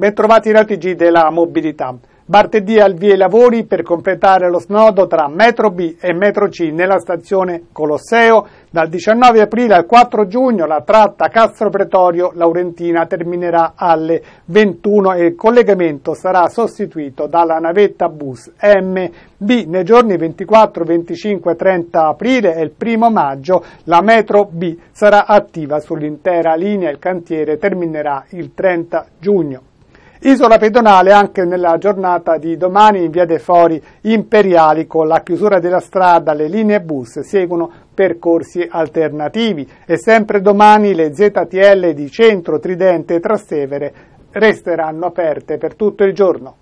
Bentrovati in ATG della mobilità. Martedì al via i lavori per completare lo snodo tra metro B e metro C nella stazione Colosseo. Dal 19 aprile al 4 giugno la tratta Castro Pretorio Laurentina terminerà alle 21 e il collegamento sarà sostituito dalla navetta bus MB. Nei giorni 24, 25 30 aprile e il 1 maggio la metro B sarà attiva sull'intera linea. e Il cantiere terminerà il 30 giugno. Isola pedonale anche nella giornata di domani in via dei Fori Imperiali con la chiusura della strada, le linee bus seguono percorsi alternativi e sempre domani le ZTL di Centro, Tridente e Trastevere resteranno aperte per tutto il giorno.